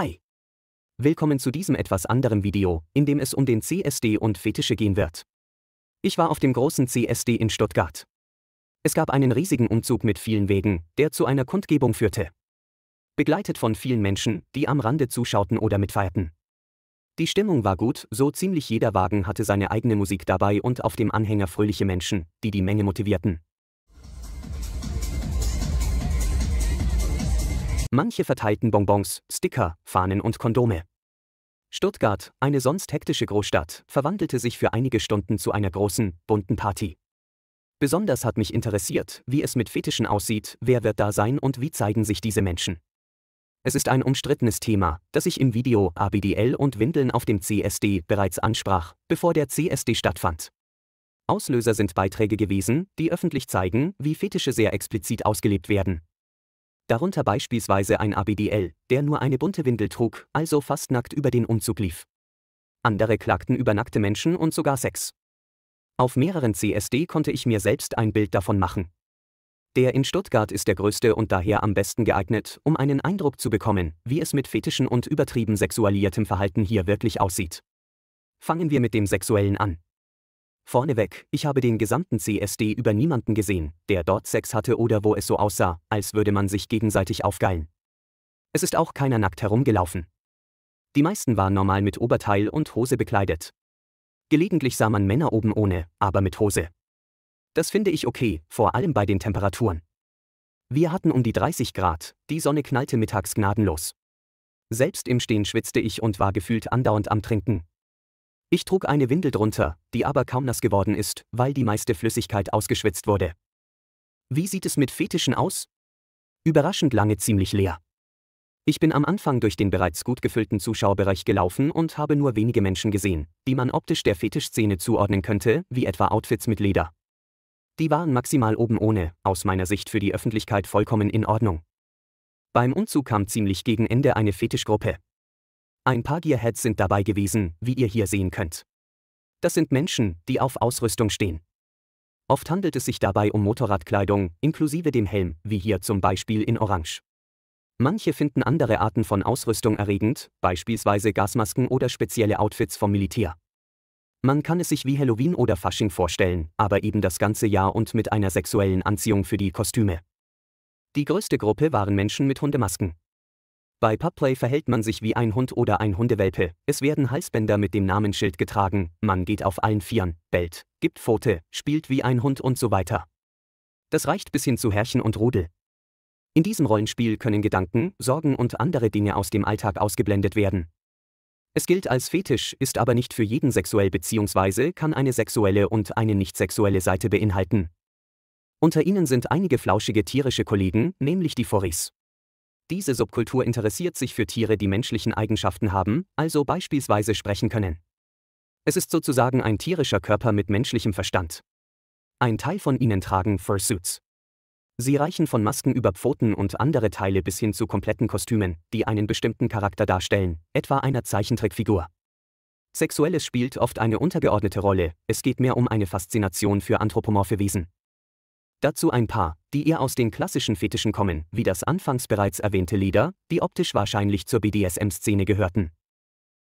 Hi! Willkommen zu diesem etwas anderen Video, in dem es um den CSD und Fetische gehen wird. Ich war auf dem großen CSD in Stuttgart. Es gab einen riesigen Umzug mit vielen Wegen, der zu einer Kundgebung führte. Begleitet von vielen Menschen, die am Rande zuschauten oder mitfeierten. Die Stimmung war gut, so ziemlich jeder Wagen hatte seine eigene Musik dabei und auf dem Anhänger fröhliche Menschen, die die Menge motivierten. Manche verteilten Bonbons, Sticker, Fahnen und Kondome. Stuttgart, eine sonst hektische Großstadt, verwandelte sich für einige Stunden zu einer großen, bunten Party. Besonders hat mich interessiert, wie es mit Fetischen aussieht, wer wird da sein und wie zeigen sich diese Menschen. Es ist ein umstrittenes Thema, das ich im Video ABDL und Windeln auf dem CSD bereits ansprach, bevor der CSD stattfand. Auslöser sind Beiträge gewesen, die öffentlich zeigen, wie Fetische sehr explizit ausgelebt werden, darunter beispielsweise ein ABDL, der nur eine bunte Windel trug, also fast nackt über den Umzug lief. Andere klagten über nackte Menschen und sogar Sex. Auf mehreren CSD konnte ich mir selbst ein Bild davon machen. Der in Stuttgart ist der größte und daher am besten geeignet, um einen Eindruck zu bekommen, wie es mit fetischen und übertrieben sexualiertem Verhalten hier wirklich aussieht. Fangen wir mit dem Sexuellen an. Vorneweg, ich habe den gesamten CSD über niemanden gesehen, der dort Sex hatte oder wo es so aussah, als würde man sich gegenseitig aufgeilen. Es ist auch keiner nackt herumgelaufen. Die meisten waren normal mit Oberteil und Hose bekleidet. Gelegentlich sah man Männer oben ohne, aber mit Hose. Das finde ich okay, vor allem bei den Temperaturen. Wir hatten um die 30 Grad, die Sonne knallte mittags gnadenlos. Selbst im Stehen schwitzte ich und war gefühlt andauernd am Trinken, ich trug eine Windel drunter, die aber kaum nass geworden ist, weil die meiste Flüssigkeit ausgeschwitzt wurde. Wie sieht es mit Fetischen aus? Überraschend lange ziemlich leer. Ich bin am Anfang durch den bereits gut gefüllten Zuschauerbereich gelaufen und habe nur wenige Menschen gesehen, die man optisch der Fetischszene zuordnen könnte, wie etwa Outfits mit Leder. Die waren maximal oben ohne, aus meiner Sicht für die Öffentlichkeit vollkommen in Ordnung. Beim Umzug kam ziemlich gegen Ende eine Fetischgruppe. Ein paar Gearheads sind dabei gewesen, wie ihr hier sehen könnt. Das sind Menschen, die auf Ausrüstung stehen. Oft handelt es sich dabei um Motorradkleidung, inklusive dem Helm, wie hier zum Beispiel in Orange. Manche finden andere Arten von Ausrüstung erregend, beispielsweise Gasmasken oder spezielle Outfits vom Militär. Man kann es sich wie Halloween oder Fasching vorstellen, aber eben das ganze Jahr und mit einer sexuellen Anziehung für die Kostüme. Die größte Gruppe waren Menschen mit Hundemasken. Bei Pubplay verhält man sich wie ein Hund oder ein Hundewelpe. Es werden Halsbänder mit dem Namensschild getragen, man geht auf allen Vieren, bellt, gibt Pfote, spielt wie ein Hund und so weiter. Das reicht bis hin zu Herrchen und Rudel. In diesem Rollenspiel können Gedanken, Sorgen und andere Dinge aus dem Alltag ausgeblendet werden. Es gilt als Fetisch, ist aber nicht für jeden sexuell bzw. kann eine sexuelle und eine nicht sexuelle Seite beinhalten. Unter ihnen sind einige flauschige tierische Kollegen, nämlich die Foris. Diese Subkultur interessiert sich für Tiere, die menschlichen Eigenschaften haben, also beispielsweise sprechen können. Es ist sozusagen ein tierischer Körper mit menschlichem Verstand. Ein Teil von ihnen tragen Fursuits. Sie reichen von Masken über Pfoten und andere Teile bis hin zu kompletten Kostümen, die einen bestimmten Charakter darstellen, etwa einer Zeichentrickfigur. Sexuelles spielt oft eine untergeordnete Rolle, es geht mehr um eine Faszination für anthropomorphe Wesen. Dazu ein paar, die eher aus den klassischen Fetischen kommen, wie das anfangs bereits erwähnte Lieder, die optisch wahrscheinlich zur BDSM-Szene gehörten.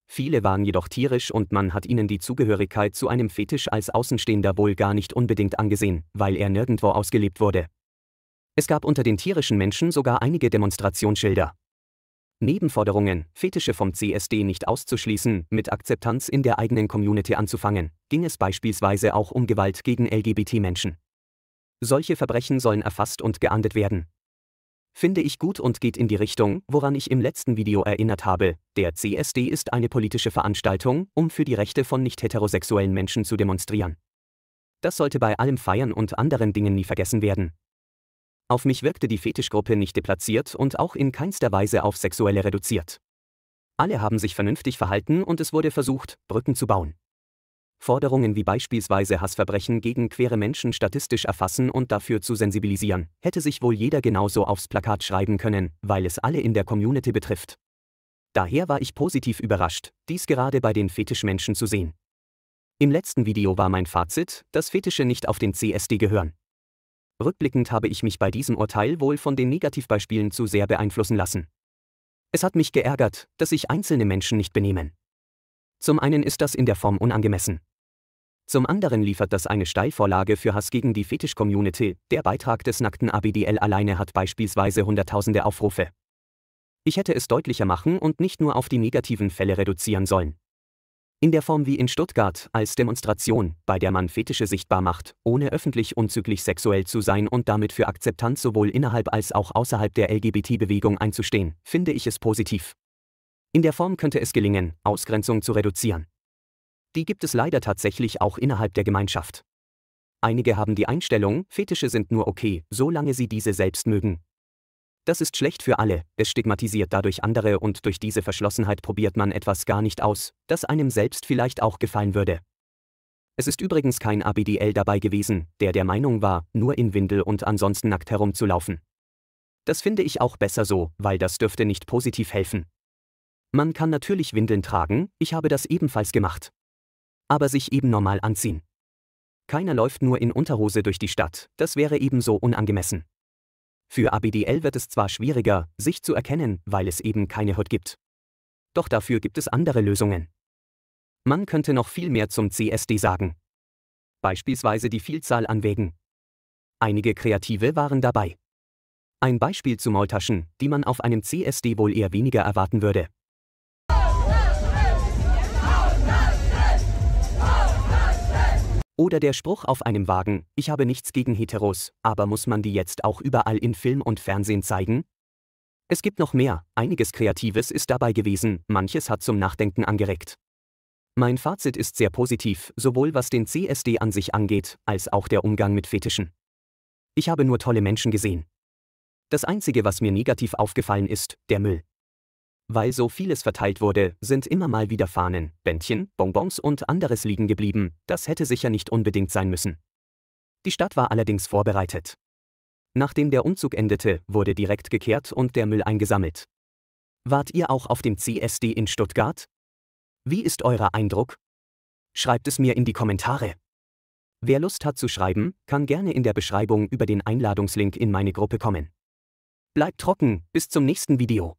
Viele waren jedoch tierisch und man hat ihnen die Zugehörigkeit zu einem Fetisch als Außenstehender wohl gar nicht unbedingt angesehen, weil er nirgendwo ausgelebt wurde. Es gab unter den tierischen Menschen sogar einige Demonstrationsschilder. Nebenforderungen, Fetische vom CSD nicht auszuschließen, mit Akzeptanz in der eigenen Community anzufangen, ging es beispielsweise auch um Gewalt gegen LGBT-Menschen. Solche Verbrechen sollen erfasst und geahndet werden. Finde ich gut und geht in die Richtung, woran ich im letzten Video erinnert habe. Der CSD ist eine politische Veranstaltung, um für die Rechte von nicht-heterosexuellen Menschen zu demonstrieren. Das sollte bei allem Feiern und anderen Dingen nie vergessen werden. Auf mich wirkte die Fetischgruppe nicht deplatziert und auch in keinster Weise auf Sexuelle reduziert. Alle haben sich vernünftig verhalten und es wurde versucht, Brücken zu bauen. Forderungen wie beispielsweise Hassverbrechen gegen queere Menschen statistisch erfassen und dafür zu sensibilisieren, hätte sich wohl jeder genauso aufs Plakat schreiben können, weil es alle in der Community betrifft. Daher war ich positiv überrascht, dies gerade bei den Fetischmenschen zu sehen. Im letzten Video war mein Fazit, dass Fetische nicht auf den CSD gehören. Rückblickend habe ich mich bei diesem Urteil wohl von den Negativbeispielen zu sehr beeinflussen lassen. Es hat mich geärgert, dass sich einzelne Menschen nicht benehmen. Zum einen ist das in der Form unangemessen, zum anderen liefert das eine Steilvorlage für Hass gegen die Fetisch-Community. Der Beitrag des nackten ABDL alleine hat beispielsweise hunderttausende Aufrufe. Ich hätte es deutlicher machen und nicht nur auf die negativen Fälle reduzieren sollen. In der Form wie in Stuttgart, als Demonstration, bei der man Fetische sichtbar macht, ohne öffentlich unzüglich sexuell zu sein und damit für Akzeptanz sowohl innerhalb als auch außerhalb der LGBT-Bewegung einzustehen, finde ich es positiv. In der Form könnte es gelingen, Ausgrenzung zu reduzieren. Die gibt es leider tatsächlich auch innerhalb der Gemeinschaft. Einige haben die Einstellung, Fetische sind nur okay, solange sie diese selbst mögen. Das ist schlecht für alle, es stigmatisiert dadurch andere und durch diese Verschlossenheit probiert man etwas gar nicht aus, das einem selbst vielleicht auch gefallen würde. Es ist übrigens kein ABDL dabei gewesen, der der Meinung war, nur in Windel und ansonsten nackt herumzulaufen. Das finde ich auch besser so, weil das dürfte nicht positiv helfen. Man kann natürlich Windeln tragen, ich habe das ebenfalls gemacht aber sich eben normal anziehen. Keiner läuft nur in Unterhose durch die Stadt, das wäre ebenso unangemessen. Für ABDL wird es zwar schwieriger, sich zu erkennen, weil es eben keine Hut gibt. Doch dafür gibt es andere Lösungen. Man könnte noch viel mehr zum CSD sagen. Beispielsweise die Vielzahl an Wegen. Einige Kreative waren dabei. Ein Beispiel zu Maultaschen, die man auf einem CSD wohl eher weniger erwarten würde. Oder der Spruch auf einem Wagen, ich habe nichts gegen Heteros, aber muss man die jetzt auch überall in Film und Fernsehen zeigen? Es gibt noch mehr, einiges Kreatives ist dabei gewesen, manches hat zum Nachdenken angeregt. Mein Fazit ist sehr positiv, sowohl was den CSD an sich angeht, als auch der Umgang mit Fetischen. Ich habe nur tolle Menschen gesehen. Das Einzige, was mir negativ aufgefallen ist, der Müll. Weil so vieles verteilt wurde, sind immer mal wieder Fahnen, Bändchen, Bonbons und anderes liegen geblieben, das hätte sicher nicht unbedingt sein müssen. Die Stadt war allerdings vorbereitet. Nachdem der Umzug endete, wurde direkt gekehrt und der Müll eingesammelt. Wart ihr auch auf dem CSD in Stuttgart? Wie ist euer Eindruck? Schreibt es mir in die Kommentare. Wer Lust hat zu schreiben, kann gerne in der Beschreibung über den Einladungslink in meine Gruppe kommen. Bleibt trocken, bis zum nächsten Video.